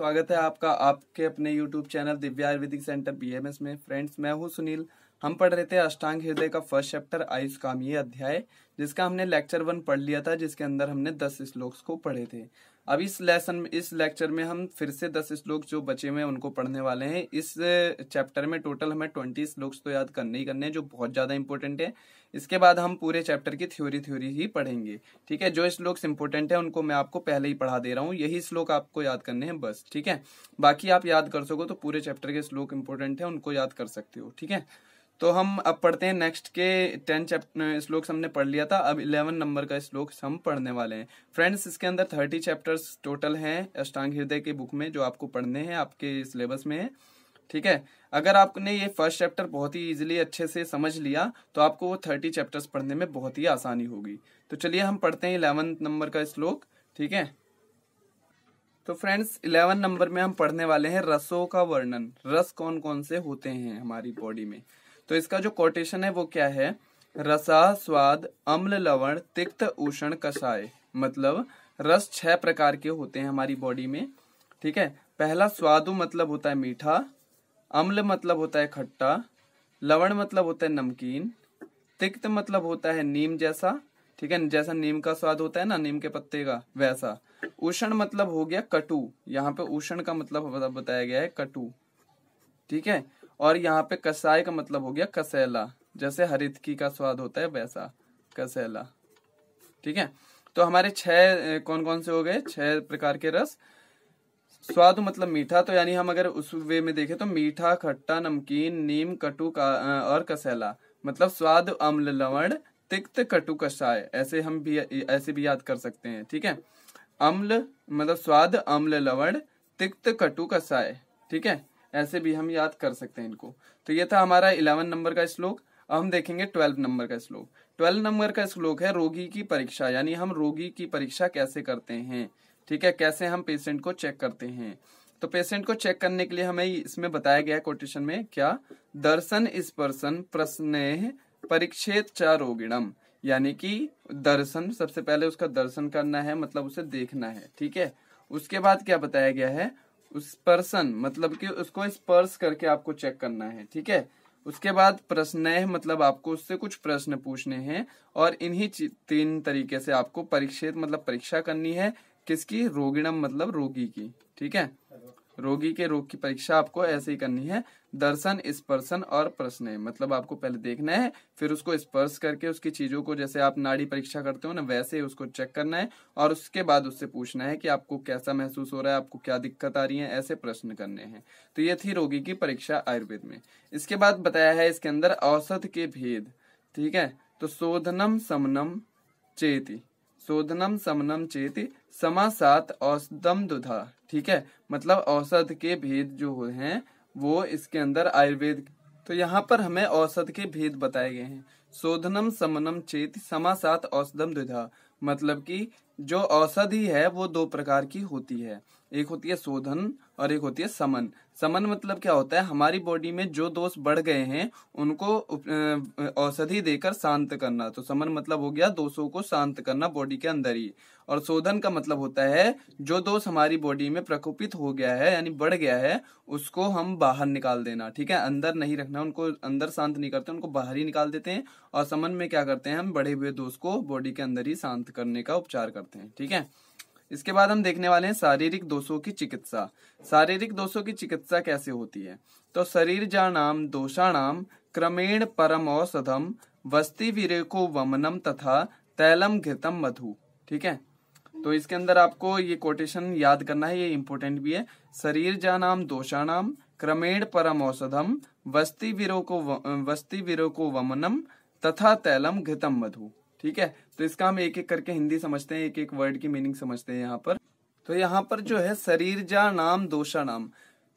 स्वागत है आपका आपके अपने YouTube channel Divya ayurvedic center BMS में फ्रेंड्स मैं हूं सुनील हम पढ़ रहे थे अष्टांग हृदय का फर्स्ट चैप्टर आयुष कामी अध्याय जिसका हमने लेक्चर वन पढ़ लिया था जिसके अंदर हमने दस श्लोक्स को पढ़े थे अब इस लेसन में इस लेक्चर में हम फिर से दस श्लोक जो बचे हुए हैं उनको पढ़ने वाले हैं इस चैप्टर में टोटल हमें ट्वेंटी श्लोक्स तो याद करने ही करने हैं जो बहुत ज़्यादा इंपॉर्टेंट है इसके बाद हम पूरे चैप्टर की थ्योरी थ्योरी ही पढ़ेंगे ठीक है जो श्लोक्स इंपोर्टेंट है उनको मैं आपको पहले ही पढ़ा दे रहा हूँ यही श्लोक आपको याद करने हैं बस ठीक है बाकी आप याद कर सको तो पूरे चैप्टर के श्लोक इंपोर्टेंट है उनको याद कर सकते हो ठीक है तो हम अब पढ़ते हैं नेक्स्ट के टेन चैप्टर श्लोक हमने पढ़ लिया था अब इलेवन नंबर का श्लोक हम पढ़ने वाले हैं फ्रेंड्स इसके अंदर थर्टी चैप्टर्स टोटल हैं अष्टांग हृदय के बुक में जो आपको पढ़ने हैं आपके सिलेबस में है ठीक है अगर आपने ये फर्स्ट चैप्टर बहुत ही इजीली अच्छे से समझ लिया तो आपको वो थर्टी चैप्टर्स पढ़ने में बहुत ही आसानी होगी तो चलिए हम पढ़ते हैं इलेवंथ नंबर का श्लोक ठीक है तो फ्रेंड्स इलेवन नंबर में हम पढ़ने वाले हैं रसों का वर्णन रस कौन कौन से होते हैं हमारी बॉडी में तो इसका जो कोटेशन है वो क्या है रसा स्वाद अम्ल लवण तिक्त उष्ण कषाय मतलब रस छह प्रकार के होते हैं हमारी बॉडी में ठीक है पहला स्वादु मतलब होता है मीठा अम्ल मतलब होता है खट्टा लवण मतलब होता है नमकीन तिक्त मतलब होता है नीम जैसा ठीक है जैसा नीम का स्वाद होता है ना नीम के पत्ते का वैसा उष्ण मतलब हो गया कटु यहाँ पे उष्ण का मतलब बताया गया है कटु ठीक है और यहाँ पे कसाय का मतलब हो गया कसैला जैसे हरितकी का स्वाद होता है वैसा कसैला ठीक है तो हमारे छह कौन कौन से हो गए छह प्रकार के रस स्वाद मतलब मीठा तो यानी हम अगर उस वे में देखें तो मीठा खट्टा नमकीन नीम कटु का और कसैला मतलब स्वाद अम्ल लवण तिक्त कटु कषाय ऐसे हम भी ऐसे भी याद कर सकते हैं ठीक है अम्ल मतलब स्वाद अम्ल लवण तिक्त कटु कषाय ठीक है ऐसे भी हम याद कर सकते हैं इनको तो ये था हमारा इलेवन नंबर का श्लोक अब हम देखेंगे ट्वेल्व नंबर का श्लोक ट्वेल्व नंबर का श्लोक है रोगी की परीक्षा यानी हम रोगी की परीक्षा कैसे करते हैं ठीक है कैसे हम पेशेंट को चेक करते हैं तो पेशेंट को चेक करने के लिए हमें इसमें बताया गया कोटेशन में क्या दर्शन स्पर्शन प्रश्न परीक्षेद चारोगिणम यानी कि दर्शन सबसे पहले उसका दर्शन करना है मतलब उसे देखना है ठीक है उसके बाद क्या बताया गया है स्पर्शन मतलब कि उसको स्पर्श करके आपको चेक करना है ठीक है उसके बाद प्रश्न मतलब आपको उससे कुछ प्रश्न पूछने हैं और इन्हीं तीन तरीके से आपको परीक्षित मतलब परीक्षा करनी है किसकी रोगिणम मतलब रोगी की ठीक है रोगी के रोग की परीक्षा आपको ऐसे ही करनी है दर्शन स्पर्शन और प्रश्न मतलब आपको पहले देखना है फिर उसको स्पर्श करके उसकी चीजों को जैसे आप नाड़ी परीक्षा करते हो ना वैसे उसको चेक करना है और उसके बाद उससे पूछना है कि आपको कैसा महसूस हो रहा है आपको क्या दिक्कत आ रही है ऐसे प्रश्न करने हैं तो ये थी रोगी की परीक्षा आयुर्वेद में इसके बाद बताया है इसके अंदर औसत के भेद ठीक है तो शोधनम समनम चेती शोधनम समनम चेति समासात औषधम दुधा ठीक है मतलब औषध के भेद जो हैं वो इसके अंदर आयुर्वेद तो यहाँ पर हमें औषध के भेद बताए गए हैं शोधनम समनम चेत समासात औषधम दुधा मतलब कि जो औषधि है वो दो प्रकार की होती है एक होती है शोधन और एक होती है समन समन मतलब क्या होता है हमारी बॉडी में जो दोष बढ़ गए हैं उनको औषधि देकर शांत करना तो समन मतलब हो गया दोषों को शांत करना बॉडी के अंदर ही और शोधन का मतलब होता है जो दोष हमारी बॉडी में प्रकोपित हो गया है यानी बढ़ गया है उसको हम बाहर निकाल देना ठीक है अंदर नहीं रखना उनको अंदर शांत नहीं करते उनको बाहर ही निकाल देते हैं और समन में क्या करते हैं हम बढ़े हुए दोष को बॉडी के अंदर ही शांत करने का उपचार करते हैं करते हैं ठीक है इसके बाद हम देखने वाले हैं शारीरिक दोषों की चिकित्सा शारीरिक दोषों की चिकित्सा कैसे होती है तो शरीर जानाम दोषाणाम क्रमेण परम औषधम वस्ती विरेको वमनम तथा तैलम घृतम मधु ठीक है तो इसके अंदर आपको ये कोटेशन याद करना है ये इंपॉर्टेंट भी है शरीर जानाम दोषाणाम क्रमेण परम औषधम वस्ती विरोको वस्ती विरोको वमनम तथा तैलम घृतम मधु ठीक है तो इसका हम एक एक करके हिंदी समझते हैं एक एक वर्ड की मीनिंग समझते हैं यहाँ पर तो यहाँ पर जो है शरीर जा नाम दोषा नाम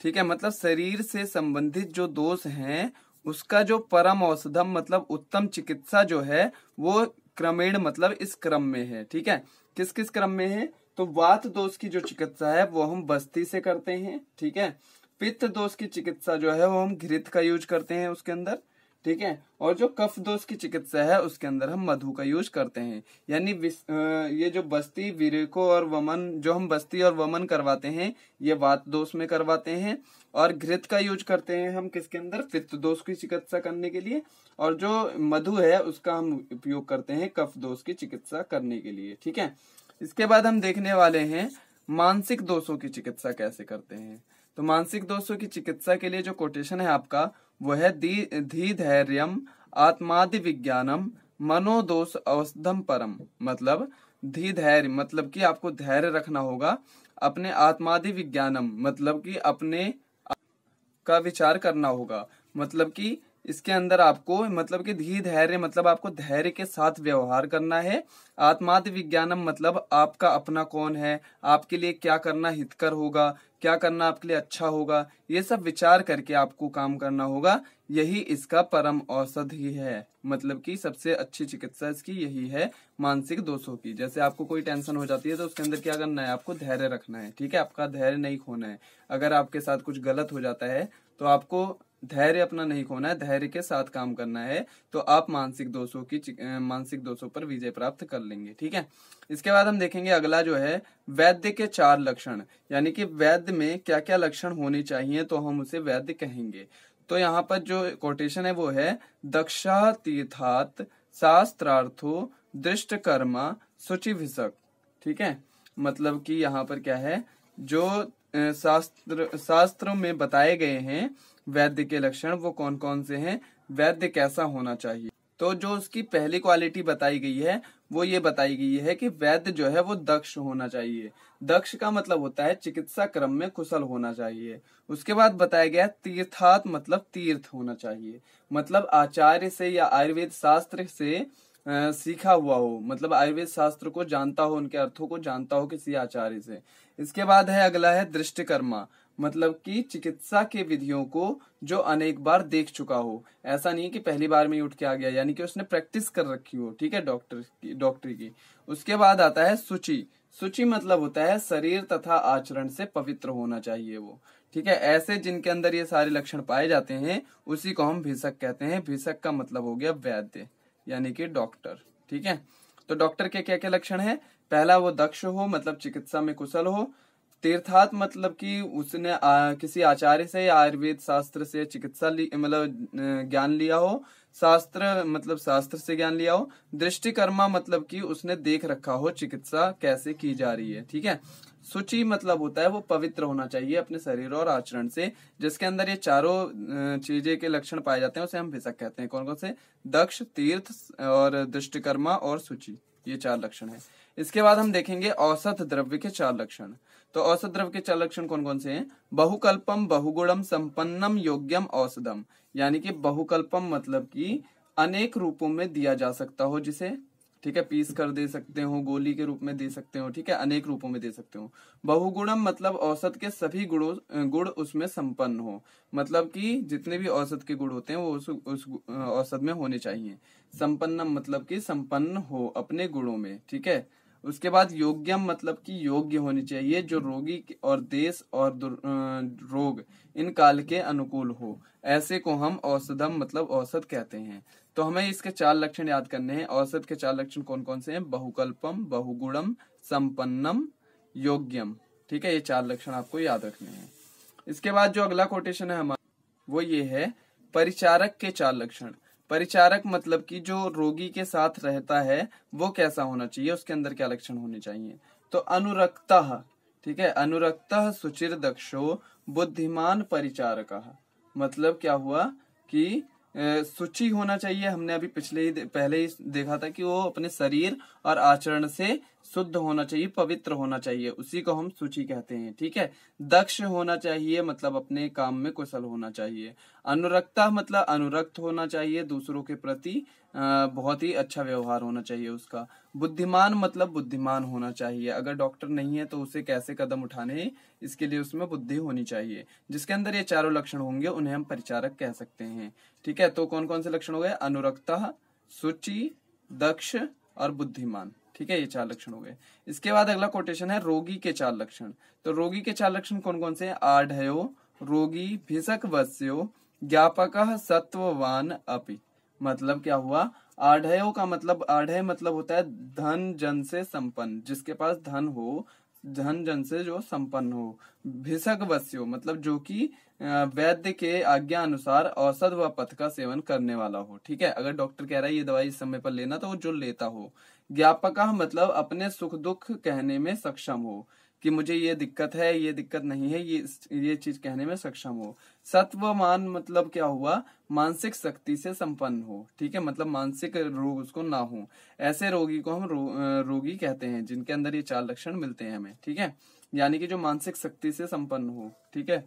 ठीक है मतलब शरीर से संबंधित जो दोष है उसका जो परम औषधम मतलब उत्तम चिकित्सा जो है वो क्रमेण मतलब इस क्रम में है ठीक है किस किस क्रम में है तो वात दोष की जो चिकित्सा है वो हम बस्ती से करते हैं ठीक है पित्त दोष की चिकित्सा जो है वो हम घृत का यूज करते हैं उसके अंदर ठीक है और जो कफ दोष की चिकित्सा है उसके अंदर हम मधु का यूज करते हैं यानी ये जो बस्ती विरेको और वमन जो हम बस्ती और वमन करवाते हैं ये वात दोष में करवाते हैं और घृत का यूज करते हैं हम किसके अंदर पित्त दोष की चिकित्सा करने के लिए और जो मधु है उसका हम उपयोग करते हैं कफ दोष की चिकित्सा करने के लिए ठीक है इसके बाद हम देखने वाले हैं मानसिक दोषों की चिकित्सा कैसे करते हैं तो मानसिक दोषों की चिकित्सा के लिए जो कोटेशन है आपका वह धी धैर्यम आत्मादि विज्ञानम मनोदोष अवसधम परम मतलब धी धैर्य मतलब कि आपको धैर्य रखना होगा अपने आत्मादि विज्ञानम मतलब कि अपने का विचार करना होगा मतलब कि इसके अंदर आपको मतलब कि धी धैर्य मतलब आपको धैर्य के साथ व्यवहार करना है आत्मात्म विज्ञानम मतलब आपका अपना कौन है आपके लिए क्या करना हितकर होगा क्या करना आपके लिए अच्छा होगा ये सब विचार करके आपको काम करना होगा यही इसका परम औषध ही है मतलब कि सबसे अच्छी चिकित्सा इसकी यही है मानसिक दोषों की जैसे आपको कोई टेंशन हो जाती है तो उसके अंदर क्या करना है आपको धैर्य रखना है ठीक है आपका धैर्य नहीं खोना है अगर आपके साथ कुछ गलत हो जाता है तो आपको धैर्य अपना नहीं खोना है धैर्य के साथ काम करना है तो आप मानसिक दोषों की मानसिक दोषों पर विजय प्राप्त कर लेंगे ठीक है इसके बाद हम देखेंगे अगला जो है वैद्य के चार लक्षण यानी कि वैद्य में क्या क्या लक्षण होने चाहिए तो हम उसे वैद्य कहेंगे तो यहाँ पर जो कोटेशन है वो है दक्षा तीर्थात शास्त्रार्थो दृष्ट कर्मा सुचिभिषक ठीक है मतलब कि यहाँ पर क्या है जो शास्त्र शास्त्र में बताए गए हैं वैद्य के लक्षण वो कौन कौन से हैं वैद्य कैसा होना चाहिए तो जो उसकी पहली क्वालिटी बताई गई है वो ये बताई गई है कि वैद्य जो है वो दक्ष होना चाहिए दक्ष का मतलब होता है चिकित्सा क्रम में कुशल होना चाहिए उसके बाद बताया गया तीर्थात मतलब तीर्थ होना चाहिए मतलब आचार्य से या आयुर्वेद शास्त्र से सीखा हुआ हो मतलब आयुर्वेद शास्त्र को जानता हो उनके अर्थों को जानता हो किसी आचार्य से इसके बाद है अगला है दृष्टिकर्मा मतलब कि चिकित्सा के विधियों को जो अनेक बार देख चुका हो ऐसा नहीं कि पहली बार में ही उठ के आ गया यानी कि उसने प्रैक्टिस कर रखी हो ठीक है डॉक्टर की डॉक्टरी की उसके बाद आता है सूची सूची मतलब होता है शरीर तथा आचरण से पवित्र होना चाहिए वो ठीक है ऐसे जिनके अंदर ये सारे लक्षण पाए जाते हैं उसी को हम भिषक कहते हैं भिषक का मतलब हो गया वैद्य यानी कि डॉक्टर ठीक है तो डॉक्टर के क्या क्या लक्षण है पहला वो दक्ष हो मतलब चिकित्सा में कुशल हो तीर्थात मतलब कि उसने आ, किसी आचार्य से आयुर्वेद शास्त्र से चिकित्सा मतलब ज्ञान लिया हो शास्त्र मतलब शास्त्र से ज्ञान लिया हो दृष्टिकर्मा मतलब कि उसने देख रखा हो चिकित्सा कैसे की जा रही है ठीक है सुचि मतलब होता है वो पवित्र होना चाहिए अपने शरीर और आचरण से जिसके अंदर ये चारों चीजें के लक्षण पाए जाते हैं उसे हम भिसक कहते हैं कौन कौन से दक्ष तीर्थ और दृष्टिकर्मा और सूची ये चार लक्षण है इसके बाद हम देखेंगे औसत द्रव्य के चार लक्षण तो औसत द्रव्य के चार लक्षण कौन कौन से हैं बहुकल्पम बहुगुणम संपन्नम योग्यम औषधम यानी कि बहुकल्पम मतलब कि अनेक रूपों में दिया जा सकता हो जिसे ठीक है पीस कर दे सकते हो गोली के रूप में दे सकते हो ठीक है अनेक रूपों में दे सकते हो बहुगुणम मतलब औसत के सभी गुणों गुण उसमें संपन्न हो मतलब कि जितने भी औसत के गुण होते हैं वो उस, उस औसत में होने चाहिए संपन्नम मतलब कि संपन्न हो अपने गुणों में ठीक है उसके बाद योग्यम मतलब कि योग्य होनी चाहिए जो रोगी और देश और रोग इन काल के अनुकूल हो ऐसे को हम औषधम मतलब औसत कहते हैं तो हमें इसके चार लक्षण याद करने हैं औसत के चार लक्षण कौन कौन से हैं बहुकल्पम बहुगुणम संपन्नम योग्यम ठीक है ये चार लक्षण आपको याद रखने हैं इसके बाद जो अगला कोटेशन है हमारा वो ये है परिचारक के चार लक्षण परिचारक मतलब कि जो रोगी के साथ रहता है वो कैसा होना चाहिए उसके अंदर क्या लक्षण होने चाहिए तो अनुरक्ता ठीक है अनुरक्त सुचिर दक्षो बुद्धिमान परिचारक मतलब क्या हुआ कि सुची होना चाहिए हमने अभी पिछले ही पहले ही देखा था कि वो अपने शरीर और आचरण से शुद्ध होना चाहिए पवित्र होना चाहिए उसी को हम सुची कहते हैं ठीक है दक्ष होना चाहिए मतलब अपने काम में कुशल होना चाहिए अनुरक्ता मतलब अनुरक्त होना चाहिए दूसरों के प्रति बहुत ही अच्छा व्यवहार होना चाहिए उसका बुद्धिमान मतलब बुद्धिमान होना चाहिए अगर डॉक्टर नहीं है तो उसे कैसे कदम उठाने इसके लिए उसमें बुद्धि होनी चाहिए जिसके अंदर ये चारों लक्षण होंगे उन्हें हम परिचारक कह सकते हैं ठीक है तो कौन कौन से लक्षण हो गए अनुरक्ता सुचि दक्ष और बुद्धिमान ठीक है ये चार लक्षण हो गए इसके बाद अगला कोटेशन है रोगी के चार लक्षण तो रोगी के चार लक्षण कौन कौन से हैं आढ़यो रोगी भिसक वस्यो ज्ञापक सत्ववान अपी मतलब क्या हुआ आढ़यो का मतलब आढ़य मतलब होता है धन जन से संपन्न जिसके पास धन हो धन जन से जो संपन्न हो भिषक वस्यो मतलब जो कि वैद्य के आज्ञा अनुसार औषध व पथ का सेवन करने वाला हो ठीक है अगर डॉक्टर कह रहा है ये दवाई इस समय पर लेना तो वो जो लेता हो ज्ञापक मतलब अपने सुख दुख कहने में सक्षम हो कि मुझे ये दिक्कत है ये दिक्कत नहीं है ये ये चीज कहने में सक्षम हो सत्व मान मतलब क्या हुआ मानसिक शक्ति से संपन्न हो ठीक है मतलब मानसिक रोग उसको ना हो ऐसे रोगी को हम रो, रोगी कहते हैं जिनके अंदर ये चार लक्षण मिलते हैं हमें ठीक है यानी कि जो मानसिक शक्ति से संपन्न हो ठीक है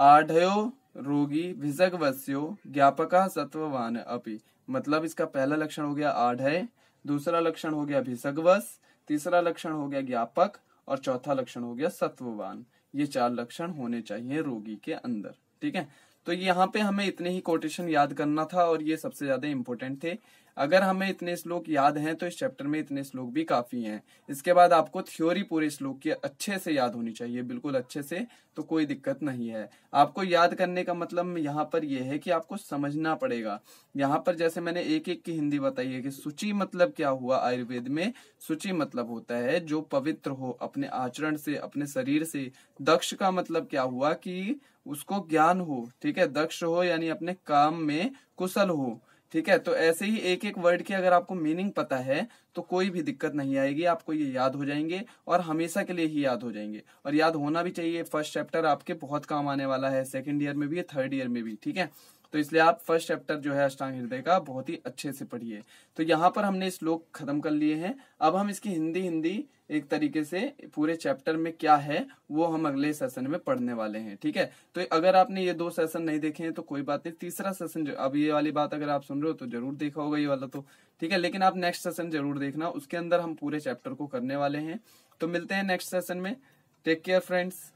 आढ़यो रोगी भिजगवस्यो ज्ञापक सत्ववान अपी मतलब इसका पहला लक्षण हो गया आढ़य दूसरा लक्षण हो गया भिजगवश तीसरा लक्षण हो गया ज्ञापक और चौथा लक्षण हो गया सत्ववान ये चार लक्षण होने चाहिए रोगी के अंदर ठीक है तो यहाँ पे हमें इतने ही कोटेशन याद करना था और ये सबसे ज्यादा इंपॉर्टेंट थे अगर हमें इतने श्लोक याद हैं तो इस चैप्टर में इतने श्लोक भी काफी हैं इसके बाद आपको थ्योरी पूरे श्लोक की अच्छे से याद होनी चाहिए बिल्कुल अच्छे से तो कोई दिक्कत नहीं है आपको याद करने का मतलब यहाँ पर यह है कि आपको समझना पड़ेगा यहाँ पर जैसे मैंने एक एक की हिंदी बताई है कि सूची मतलब क्या हुआ आयुर्वेद में सूची मतलब होता है जो पवित्र हो अपने आचरण से अपने शरीर से दक्ष का मतलब क्या हुआ कि उसको ज्ञान हो ठीक है दक्ष हो यानी अपने काम में कुशल हो ठीक है तो ऐसे ही एक एक वर्ड की अगर आपको मीनिंग पता है तो कोई भी दिक्कत नहीं आएगी आपको ये याद हो जाएंगे और हमेशा के लिए ही याद हो जाएंगे और याद होना भी चाहिए फर्स्ट चैप्टर आपके बहुत काम आने वाला है सेकेंड ईयर में भी थर्ड ईयर में भी ठीक है तो इसलिए आप फर्स्ट चैप्टर जो है अष्टांग हृदय का बहुत ही अच्छे से पढ़िए तो यहाँ पर हमने श्लोक खत्म कर लिए हैं अब हम इसकी हिंदी हिंदी एक तरीके से पूरे चैप्टर में क्या है वो हम अगले सेशन में पढ़ने वाले हैं ठीक है तो अगर आपने ये दो सेशन नहीं देखे हैं तो कोई बात नहीं तीसरा सेशन अब ये वाली बात अगर आप सुन रहे हो तो जरूर देखा होगा ये वाला तो ठीक है लेकिन आप नेक्स्ट सेशन जरूर देखना उसके अंदर हम पूरे चैप्टर को करने वाले हैं तो मिलते हैं नेक्स्ट सेशन में टेक केयर फ्रेंड्स